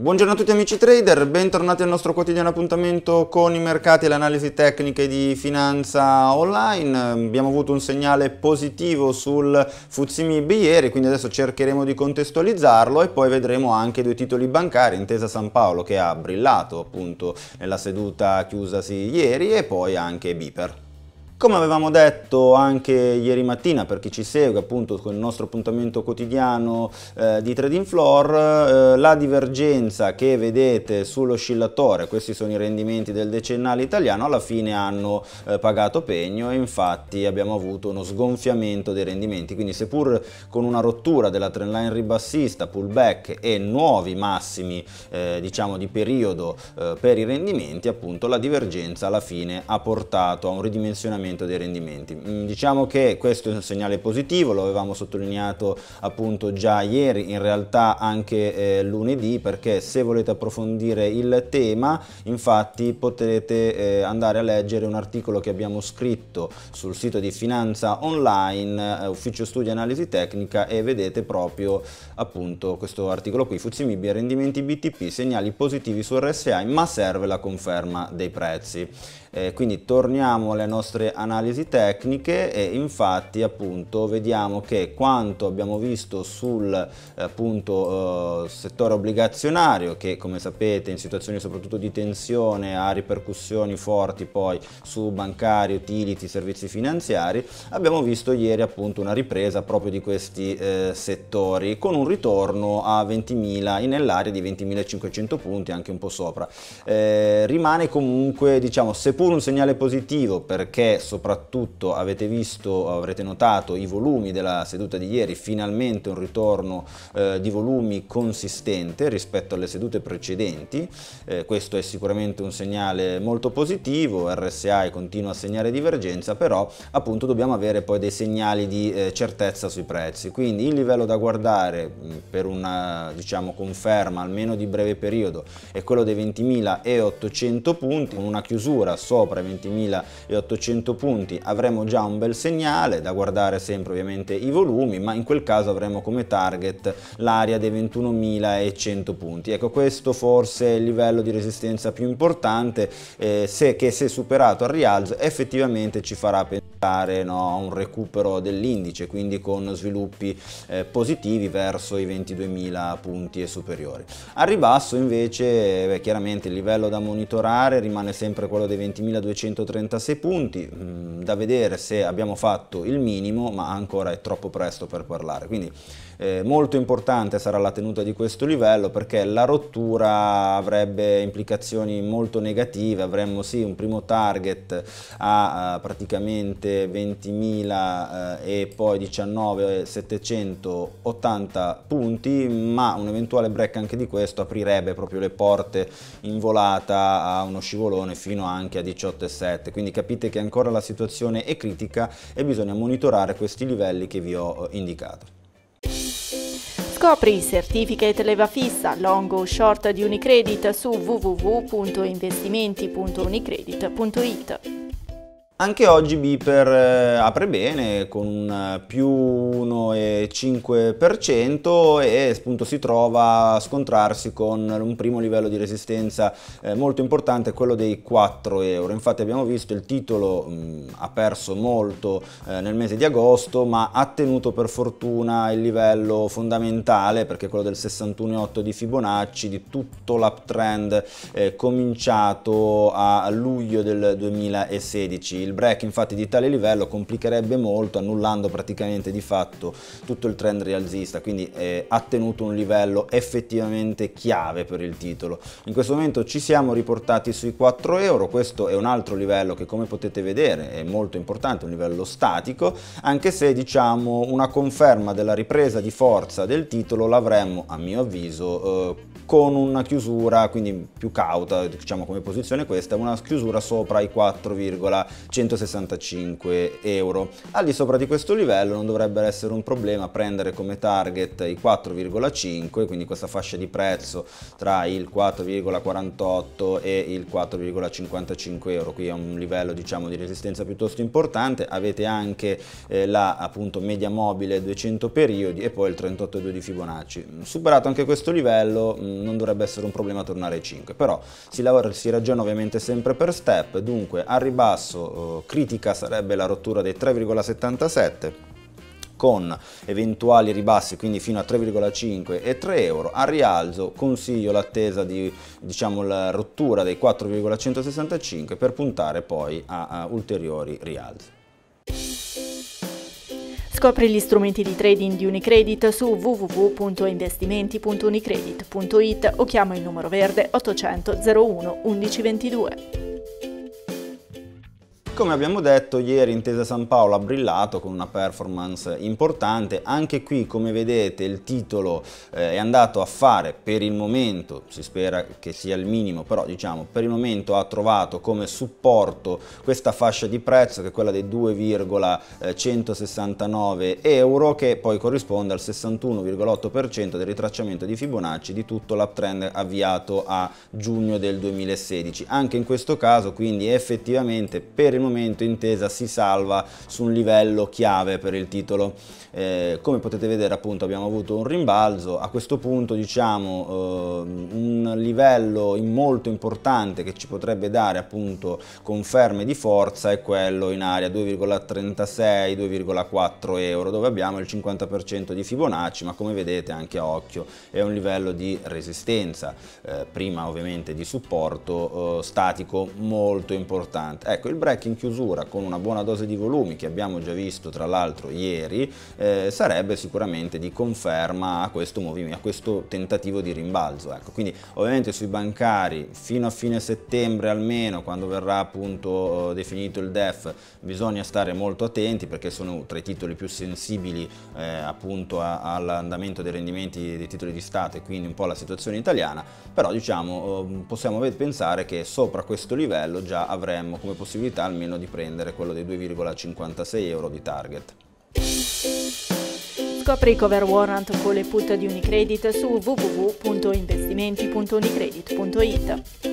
Buongiorno a tutti amici trader, bentornati al nostro quotidiano appuntamento con i mercati e le analisi tecniche di finanza online. Abbiamo avuto un segnale positivo sul Fuzzi Mib ieri, quindi adesso cercheremo di contestualizzarlo e poi vedremo anche due titoli bancari, Intesa San Paolo che ha brillato appunto nella seduta chiusasi ieri e poi anche Biper. Come avevamo detto anche ieri mattina per chi ci segue appunto con il nostro appuntamento quotidiano eh, di Trading Floor, eh, la divergenza che vedete sull'oscillatore, questi sono i rendimenti del decennale italiano, alla fine hanno eh, pagato pegno e infatti abbiamo avuto uno sgonfiamento dei rendimenti, quindi seppur con una rottura della trend line ribassista, pullback e nuovi massimi eh, diciamo di periodo eh, per i rendimenti, appunto la divergenza alla fine ha portato a un ridimensionamento miglioramento dei rendimenti. Mm, diciamo che questo è un segnale positivo, lo avevamo sottolineato appunto già ieri, in realtà anche eh, lunedì, perché se volete approfondire il tema, infatti potete eh, andare a leggere un articolo che abbiamo scritto sul sito di Finanza Online, eh, Ufficio Studi Analisi Tecnica e vedete proprio appunto questo articolo qui, Fuzimibia, rendimenti BTP, segnali positivi su RSI, ma serve la conferma dei prezzi. Eh, quindi torniamo alle nostre analisi tecniche e infatti appunto vediamo che quanto abbiamo visto sul eh, appunto, eh, settore obbligazionario che come sapete in situazioni soprattutto di tensione ha ripercussioni forti poi su bancari, utility, servizi finanziari, abbiamo visto ieri appunto una ripresa proprio di questi eh, settori con un ritorno a 20.000 nell'area di 20.500 punti anche un po' sopra. Eh, rimane comunque diciamo seppur un segnale positivo perché soprattutto avete visto, avrete notato i volumi della seduta di ieri, finalmente un ritorno eh, di volumi consistente rispetto alle sedute precedenti, eh, questo è sicuramente un segnale molto positivo, RSI continua a segnare divergenza, però appunto dobbiamo avere poi dei segnali di eh, certezza sui prezzi, quindi il livello da guardare mm, per una diciamo, conferma almeno di breve periodo è quello dei 20.800 punti, con una chiusura sopra i 20.800 punti punti avremo già un bel segnale, da guardare sempre ovviamente i volumi, ma in quel caso avremo come target l'area dei 21.100 punti. Ecco questo forse è il livello di resistenza più importante eh, se, che se superato al rialzo effettivamente ci farà pensare no, a un recupero dell'indice, quindi con sviluppi eh, positivi verso i 22.000 punti e superiori. a ribasso invece beh, chiaramente il livello da monitorare rimane sempre quello dei 20.236 punti, Ehm, da vedere se abbiamo fatto il minimo, ma ancora è troppo presto per parlare. Quindi eh, molto importante sarà la tenuta di questo livello perché la rottura avrebbe implicazioni molto negative, avremmo sì un primo target a, a praticamente 20.000 eh, e poi 19.780 punti, ma un eventuale break anche di questo aprirebbe proprio le porte in volata a uno scivolone fino anche a 18.7, quindi capite che ancora la la situazione è critica e bisogna monitorare questi livelli che vi ho eh, indicato. Scopri certificate leva fissa, long o short di Unicredit su www.investimenti.unicredit.it. Anche oggi Beeper eh, apre bene con un più 1,5% e appunto si trova a scontrarsi con un primo livello di resistenza eh, molto importante, quello dei 4 euro. Infatti abbiamo visto il titolo mh, mm, ha perso molto eh, nel mese di agosto ma ha tenuto per fortuna il livello fondamentale perché quello del 61,8 di Fibonacci, di tutto l'uptrend eh, cominciato a luglio del 2016. Il break infatti di tale livello complicherebbe molto annullando praticamente di fatto tutto il trend rialzista, quindi eh, ha tenuto un livello effettivamente chiave per il titolo. In questo momento ci siamo riportati sui 4 euro, questo è un altro livello che come potete vedere è molto importante, un livello statico, anche se diciamo una conferma della ripresa di forza del titolo l'avremmo a mio avviso eh, con una chiusura quindi più cauta diciamo come posizione questa una chiusura sopra i 4,165 euro al di sopra di questo livello non dovrebbe essere un problema prendere come target i 4,5 quindi questa fascia di prezzo tra il 4,48 e il 4,55 euro qui è un livello diciamo di resistenza piuttosto importante avete anche eh, la appunto media mobile 200 periodi e poi il 38,2 di Fibonacci superato anche questo livello mh, mm, non, dovrebbe essere un problema tornare ai 5, però si, lavora, si ragiona ovviamente sempre per step, dunque a ribasso eh, critica sarebbe la rottura dei 3,77 con eventuali ribassi quindi fino a 3,5 e 3 euro a rialzo consiglio l'attesa di diciamo la rottura dei 4,165 per puntare poi a, a ulteriori rialzi Scopri gli strumenti di trading di Unicredit su www.investimenti.unicredit.it o chiama il numero verde 800 01 1122 come abbiamo detto ieri Intesa San Paolo ha brillato con una performance importante, anche qui come vedete il titolo eh, è andato a fare per il momento, si spera che sia il minimo, però diciamo per il momento ha trovato come supporto questa fascia di prezzo che è quella dei 2,169 euro che poi corrisponde al 61,8% del ritracciamento di Fibonacci di tutto l'uptrend avviato a giugno del 2016. Anche in questo caso quindi effettivamente per il momento momento Intesa si salva su un livello chiave per il titolo. Eh, come potete vedere appunto abbiamo avuto un rimbalzo, a questo punto diciamo eh, un livello molto importante che ci potrebbe dare appunto conferme di forza è quello in area 2,36-2,4 euro dove abbiamo il 50% di Fibonacci ma come vedete anche a occhio è un livello di resistenza, eh, prima ovviamente di supporto eh, statico molto importante. Ecco il breaking chiusura con una buona dose di volumi che abbiamo già visto tra l'altro ieri eh, sarebbe sicuramente di conferma a questo, movimento a questo tentativo di rimbalzo. Ecco. Quindi ovviamente sui bancari fino a fine settembre almeno quando verrà appunto definito il DEF bisogna stare molto attenti perché sono tra i titoli più sensibili eh, appunto all'andamento dei rendimenti dei titoli di Stato e quindi un po' alla situazione italiana, però diciamo ehm, possiamo pensare che sopra questo livello già avremmo come possibilità almeno meno di prendere quello dei 2,56 euro di target. Scopri cover warrant con le put di Unicredit su www.investimenti.unicredit.it.